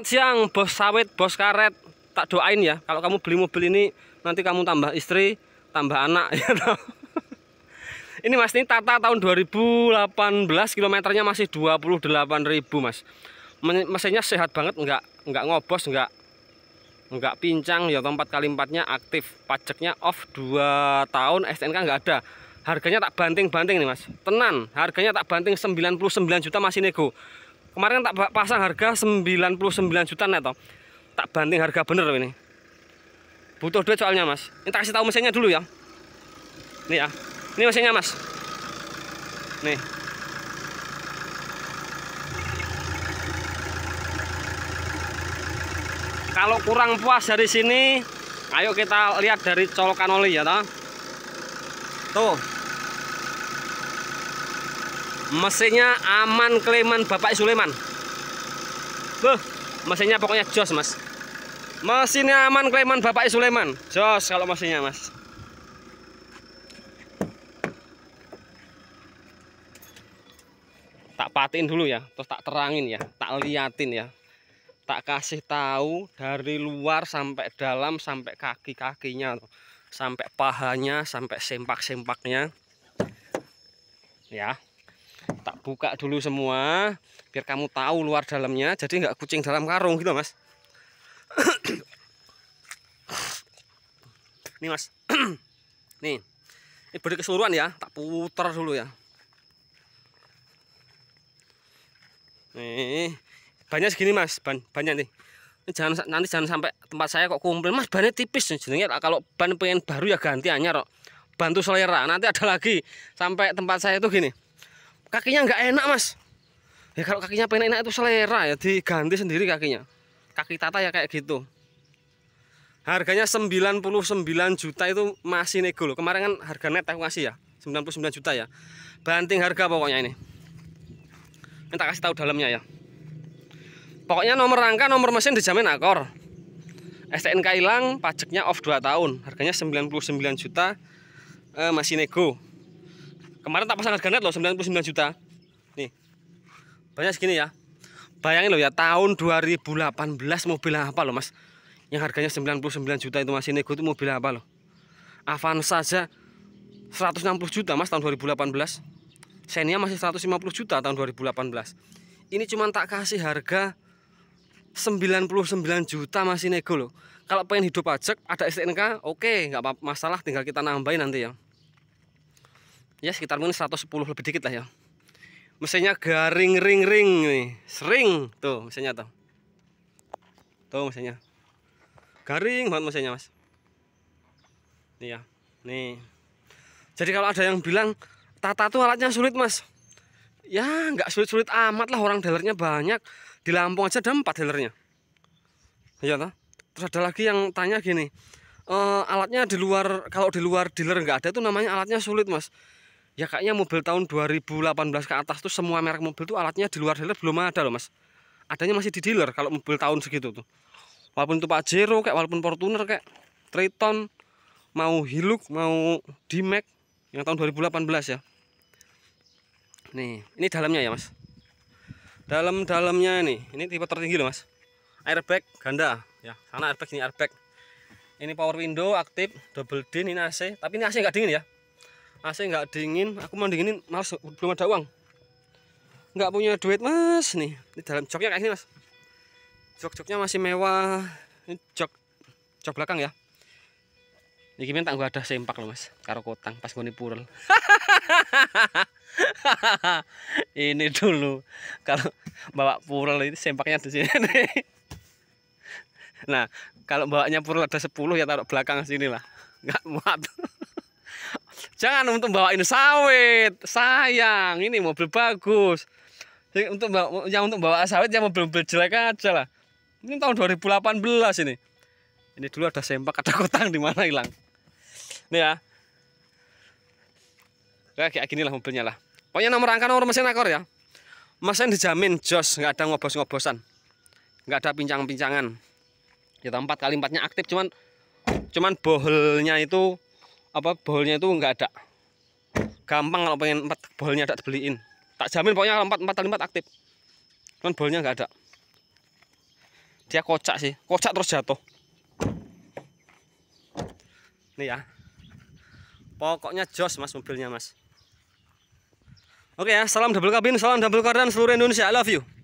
Selamat siang bos sawit, bos karet. Tak doain ya kalau kamu beli mobil ini nanti kamu tambah istri, tambah anak ya. ini Mas ini Tata tahun 2018 kilometernya masih 28.000 Mas. Mesinnya sehat banget enggak enggak ngobos enggak enggak pincang ya tempat kali empatnya aktif pajaknya off 2 tahun STNK enggak ada harganya tak banting-banting nih mas tenan harganya tak banting 99 juta masih nego kemarin tak pasang harga 99 juta toh. tak banting harga bener ini butuh duit soalnya mas ini tak kasih tahu mesinnya dulu ya ini ya ini mesinnya mas nih kalau kurang puas dari sini ayo kita lihat dari colokan oli ya toh. tuh mesinnya aman kleman Bapak Suleman Loh, mesinnya pokoknya jos mas mesinnya aman kleman Bapak Suleman jos kalau mesinnya mas tak patin dulu ya terus tak terangin ya tak liatin ya tak kasih tahu dari luar sampai dalam sampai kaki-kakinya sampai pahanya sampai sempak-sempaknya ya tak buka dulu semua biar kamu tahu luar dalamnya jadi nggak kucing dalam karung gitu mas ini mas Ini, ini beri keseluruhan ya tak putar dulu ya nih banyak segini mas ban banyak nih ini jangan nanti jangan sampai tempat saya kok kumpul mas bannya tipis jadinya kalau ban pengen baru ya ganti hanya bantu selera nanti ada lagi sampai tempat saya itu gini kakinya nggak enak mas ya kalau kakinya pengen enak itu selera ya diganti sendiri kakinya kaki tata ya kayak gitu harganya 99 juta itu masih nego loh kemarin kan harga net aku ngasih ya 99 juta ya banting harga pokoknya ini minta kasih tahu dalamnya ya pokoknya nomor rangka nomor mesin dijamin akor STNK hilang pajaknya off 2 tahun harganya 99 juta eh, masih nego kemarin tak pasang harga net loh 99 juta nih banyak segini ya bayangin loh ya tahun 2018 mobil apa loh mas yang harganya 99 juta itu masih nego itu mobil apa loh Avanza saja 160 juta mas tahun 2018 Xenia masih 150 juta tahun 2018 ini cuma tak kasih harga 99 juta masih nego loh kalau pengen hidup pajak ada STNK oke okay, nggak masalah tinggal kita nambahin nanti ya ya sekitar mungkin 110 lebih dikit lah ya mesinnya garing ring ring nih sering tuh mesinnya tuh tuh mesinnya garing banget mesinnya mas nih ya nih jadi kalau ada yang bilang tata tuh alatnya sulit mas ya nggak sulit-sulit amat lah orang dealernya banyak di Lampung aja ada empat dealernya Ya tuh terus ada lagi yang tanya gini e, alatnya di luar kalau di luar dealer nggak ada tuh namanya alatnya sulit mas ya kayaknya mobil tahun 2018 ke atas tuh semua merek mobil tuh alatnya di luar dealer belum ada loh mas adanya masih di dealer kalau mobil tahun segitu tuh walaupun itu Jero kayak walaupun Fortuner kayak Triton mau Hilux mau D-Max yang tahun 2018 ya nih ini dalamnya ya mas dalam-dalamnya ini ini tipe tertinggi loh mas airbag ganda ya sana airbag ini airbag ini power window aktif double din ini AC tapi ini AC nggak dingin ya AC nggak dingin aku mau dinginin males belum ada uang nggak punya duit mas nih di dalam joknya kayak gini mas jok-joknya masih mewah ini jok jok belakang ya ini gimana tak gue ada sempak loh mas karo kotang pas gue nipurul ini dulu kalau bawa purul ini sempaknya di sini nih. nah kalau bawanya purul ada 10 ya taruh belakang sini lah Enggak muat jangan untuk bawain sawit sayang ini mobil bagus yang untuk bawa, yang untuk bawa sawit yang mobil-mobil jelek aja lah ini tahun 2018 ini ini dulu ada sempak ada kotang di mana hilang ini ya kayak gini lah mobilnya lah pokoknya nomor rangka nomor mesin akor ya mesin dijamin jos nggak ada ngobos-ngobosan nggak ada pincang-pincangan kita ya empat kali empatnya aktif cuman cuman bohlnya itu apa bolnya itu nggak ada gampang kalau pengen empat bolnya ada dibeliin tak jamin pokoknya empat empat empat aktif cuman bolnya nggak ada dia kocak sih kocak terus jatuh ini ya pokoknya jos mas mobilnya mas oke ya salam double kabin salam double kardan seluruh Indonesia I love you